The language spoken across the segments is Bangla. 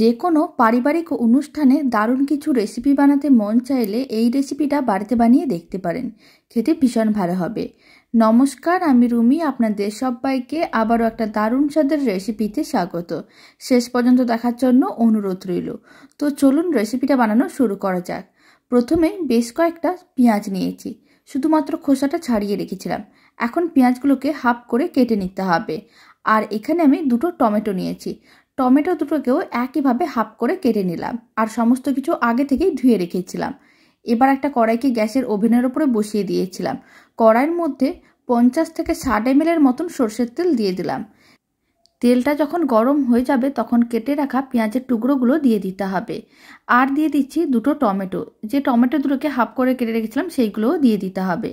যে কোনো পারিবারিক অনুষ্ঠানে দারুণ কিছু রেসিপি বানাতে মন চাইলে এই রেসিপিটা বাড়িতে বানিয়ে দেখতে পারেন খেতে ভীষণ ভালো হবে নমস্কার আমি রুমি আপনাদের সবাইকে আবারও একটা দারুণ স্বাদের রেসিপিতে স্বাগত শেষ পর্যন্ত দেখার জন্য অনুরোধ রইল তো চলুন রেসিপিটা বানানো শুরু করা যাক প্রথমে বেশ কয়েকটা পেঁয়াজ নিয়েছি শুধুমাত্র খোসাটা ছাড়িয়ে রেখেছিলাম এখন পেঁয়াজগুলোকে হাফ করে কেটে নিতে হবে আর এখানে আমি দুটো টমেটো নিয়েছি টমেটো দুটোকেও একইভাবে হাফ করে কেটে নিলাম আর সমস্ত কিছু আগে থেকেই ধুয়ে রেখেছিলাম এবার একটা কড়াইকে গ্যাসের ওভেনের ওপরে বসিয়ে দিয়েছিলাম কড়াইয়ের মধ্যে পঞ্চাশ থেকে ষাট এম মতন সর্ষের তেল দিয়ে দিলাম তেলটা যখন গরম হয়ে যাবে তখন কেটে রাখা পেঁয়াজের টুকরোগুলো দিয়ে দিতে হবে আর দিয়ে দিচ্ছি দুটো টমেটো যে টমেটো দুটোকে হাফ করে কেটে রেখেছিলাম সেইগুলোও দিয়ে দিতে হবে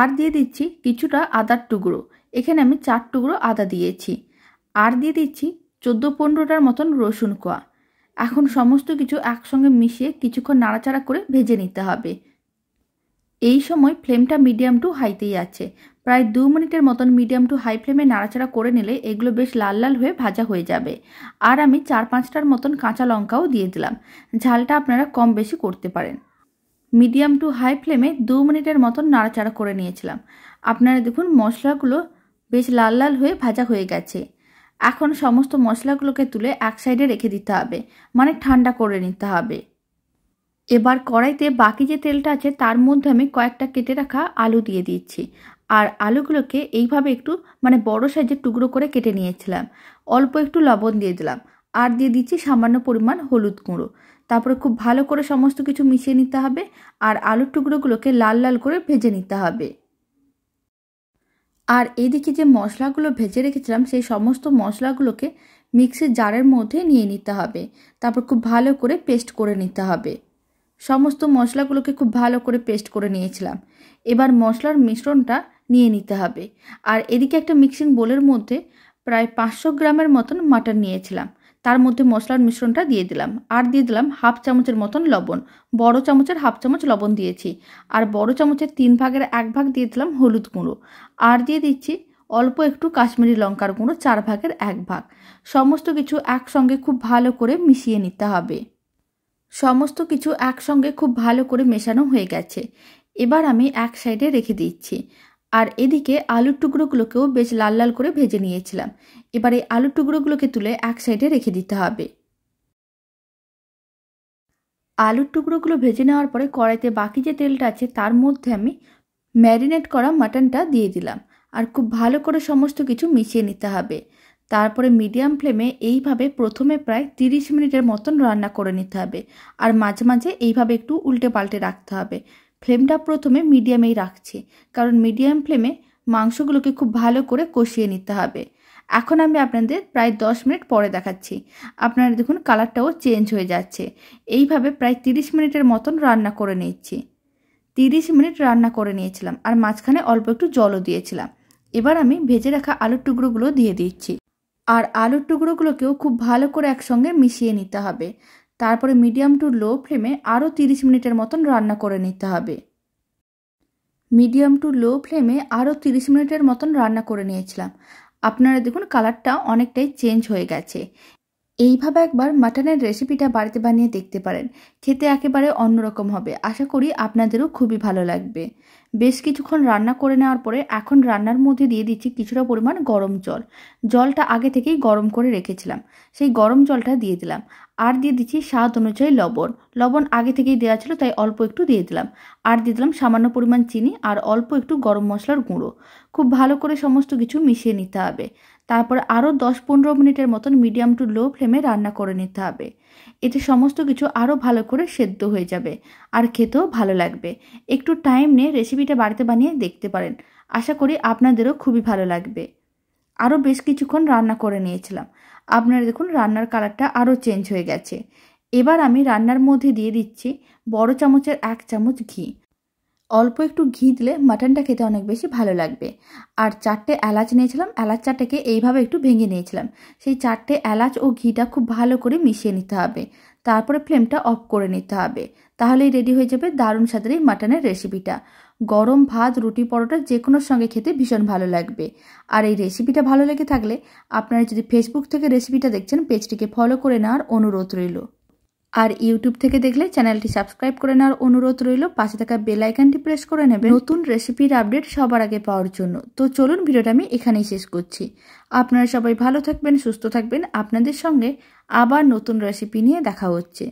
আর দিয়ে দিচ্ছি কিছুটা আদার টুকরো এখানে আমি চার টুকরো আদা দিয়েছি আর দিয়ে দিচ্ছি চোদ্দো পনেরোটার মতন রসুন কোয়া এখন সমস্ত কিছু একসঙ্গে মিশিয়ে কিছুক্ষণ নাড়াচাড়া করে ভেজে নিতে হবে এই সময় ফ্লেমটা মিডিয়াম টু হাইতেই আছে প্রায় দু মিনিটের মতন মিডিয়াম টু হাই ফ্লেমে নাড়াচাড়া করে নিলে এগুলো বেশ লাল লাল হয়ে ভাজা হয়ে যাবে আর আমি চার পাঁচটার মতন কাঁচা লঙ্কাও দিয়ে দিলাম ঝালটা আপনারা কম বেশি করতে পারেন মিডিয়াম টু হাই ফ্লেমে দু মিনিটের মতন নাড়াচাড়া করে নিয়েছিলাম আপনারা দেখুন মশলাগুলো বেশ লাল লাল হয়ে ভাজা হয়ে গেছে এখন সমস্ত মশলাগুলোকে তুলে এক সাইডে রেখে দিতে হবে মানে ঠান্ডা করে নিতে হবে এবার কড়াইতে বাকি যে তেলটা আছে তার মধ্যে আমি কয়েকটা কেটে রাখা আলু দিয়ে দিচ্ছি আর আলুগুলোকে এইভাবে একটু মানে বড় সাইজের টুকরো করে কেটে নিয়েছিলাম অল্প একটু লবণ দিয়ে দিলাম আর দিয়ে দিচ্ছি সামান্য পরিমাণ হলুদ গুঁড়ো তারপরে খুব ভালো করে সমস্ত কিছু মিশিয়ে নিতে হবে আর আলুর টুকরোগুলোকে লাল লাল করে ভেজে নিতে হবে আর এদিকে যে মশলাগুলো ভেজে রেখেছিলাম সেই সমস্ত মশলাগুলোকে মিক্সির জারের মধ্যে নিয়ে নিতে হবে তারপর খুব ভালো করে পেস্ট করে নিতে হবে সমস্ত মশলাগুলোকে খুব ভালো করে পেস্ট করে নিয়েছিলাম এবার মশলার মিশ্রণটা নিয়ে নিতে হবে আর এদিকে একটা মিক্সিং বোলের মধ্যে প্রায় পাঁচশো গ্রামের মতন মাটন নিয়েছিলাম তার মধ্যে মশলার মিশ্রণটা দিয়ে দিলাম আর দিয়ে দিলাম হাফ চামচের মতন লবণ বড় চামচের হাফ চামচ লবণ দিয়েছি আর বড় চামচের তিন ভাগের এক ভাগ দিয়ে দিলাম হলুদ গুঁড়ো আর দিয়ে দিচ্ছি অল্প একটু কাশ্মীরি লঙ্কার গুঁড়ো চার ভাগের এক ভাগ সমস্ত কিছু একসঙ্গে খুব ভালো করে মিশিয়ে নিতে হবে সমস্ত কিছু একসঙ্গে খুব ভালো করে মেশানো হয়ে গেছে এবার আমি এক সাইডে রেখে দিচ্ছি আর এদিকে আলুর টুকরোগুলোকেও বেশ লাল লাল করে ভেজে নিয়েছিলাম এবার এই আলুর টুকরোগুলোকে তুলে এক সাইডে রেখে দিতে হবে আলুর টুকরোগুলো ভেজে নেওয়ার পরে কড়াইতে বাকি যে তেলটা আছে তার মধ্যে আমি ম্যারিনেট করা মাটনটা দিয়ে দিলাম আর খুব ভালো করে সমস্ত কিছু মিশিয়ে নিতে হবে তারপরে মিডিয়াম ফ্লেমে এইভাবে প্রথমে প্রায় 30 মিনিটের মতন রান্না করে নিতে হবে আর মাঝে মাঝে এইভাবে একটু উল্টে পাল্টে রাখতে হবে ফ্লেমটা প্রথমে মিডিয়ামেই রাখছি কারণ মিডিয়াম ফ্লেমে মাংসগুলোকে খুব ভালো করে কষিয়ে নিতে হবে এখন আমি আপনাদের প্রায় 10 মিনিট পরে দেখাচ্ছি আপনারা দেখুন কালারটাও চেঞ্জ হয়ে যাচ্ছে এইভাবে প্রায় 30 মিনিটের মতন রান্না করে নিচ্ছি 30 মিনিট রান্না করে নিয়েছিলাম আর মাঝখানে অল্প একটু জলও দিয়েছিলাম এবার আমি ভেজে রাখা আলুর টুকরোগুলো দিয়ে দিচ্ছি আর আলুর টুকরোগুলোকেও খুব ভালো করে একসঙ্গে মিশিয়ে নিতে হবে তারপরে মিডিয়াম টু লো ফ্লেমে আরও তিরিশ মিনিটের মতন রান্না করে নিতে হবে মিডিয়াম টু লো ফ্লেমে আরও তিরিশ মিনিটের মতন রান্না করে নিয়েছিলাম আপনারা দেখুন কালারটা অনেকটাই চেঞ্জ হয়ে গেছে এইভাবে একবার মাটনের রেসিপিটা বাড়িতে বানিয়ে দেখতে পারেন খেতে একেবারে অন্যরকম হবে আশা করি আপনাদেরও খুবই ভালো লাগবে বেশ কিছুক্ষণ রান্না করে নেওয়ার পরে এখন রান্নার মধ্যে দিয়ে দিচ্ছি কিছুটা পরিমাণ গরম জল জলটা আগে থেকেই গরম করে রেখেছিলাম সেই গরম জলটা দিয়ে দিলাম আর দিয়ে দিচ্ছি স্বাদ অনুযায়ী লবণ লবণ আগে থেকেই দেওয়া ছিল তাই অল্প একটু দিয়ে দিলাম আর দিয়ে দিলাম সামান্য পরিমাণ চিনি আর অল্প একটু গরম মশলার গুঁড়ো খুব ভালো করে সমস্ত কিছু মিশিয়ে নিতে হবে তারপর আরও দশ পনেরো মিনিটের মতন মিডিয়াম টু লো ফ্লেমে রান্না করে নিতে হবে এতে সমস্ত কিছু আরও ভালো করে সেদ্ধ হয়ে যাবে আর খেতেও ভালো লাগবে একটু টাইম নিয়ে রেসিপিটা বাড়িতে বানিয়ে দেখতে পারেন আশা করি আপনাদেরও খুবই ভালো লাগবে আরও বেশ কিছুক্ষণ রান্না করে নিয়েছিলাম আপনারা দেখুন রান্নার কালারটা আরও চেঞ্জ হয়ে গেছে এবার আমি রান্নার মধ্যে দিয়ে দিচ্ছি বড় চামচের এক চামচ ঘি অল্প একটু ঘি দিলে মাটনটা খেতে অনেক বেশি ভালো লাগবে আর চারটে এলাচ নিয়েছিলাম এলাচ চারটাকে এইভাবে একটু ভেঙে নিয়েছিলাম সেই চারটে এলাচ ও ঘিটা খুব ভালো করে মিশিয়ে নিতে হবে তারপরে ফ্লেমটা অফ করে নিতে হবে তাহলেই রেডি হয়ে যাবে দারুণ স্বাদের এই মাটনের রেসিপিটা গরম ভাত রুটি পরোটা যে কোনো সঙ্গে খেতে ভীষণ ভালো লাগবে আর এই রেসিপিটা ভালো লেগে থাকলে আপনারা যদি ফেসবুক থেকে রেসিপিটা দেখছেন পেজটিকে ফলো করে নেওয়ার অনুরোধ রইল আর ইউটিউব থেকে দেখলে চ্যানেলটি সাবস্ক্রাইব করে নেওয়ার অনুরোধ রইল পাশে থাকা বেলাইকানটি প্রেস করে নেবে নতুন রেসিপির আপডেট সবার আগে পাওয়ার জন্য তো চলুন ভিডিওটা আমি এখানেই শেষ করছি আপনারা সবাই ভালো থাকবেন সুস্থ থাকবেন আপনাদের সঙ্গে আবার নতুন রেসিপি নিয়ে দেখা হচ্ছে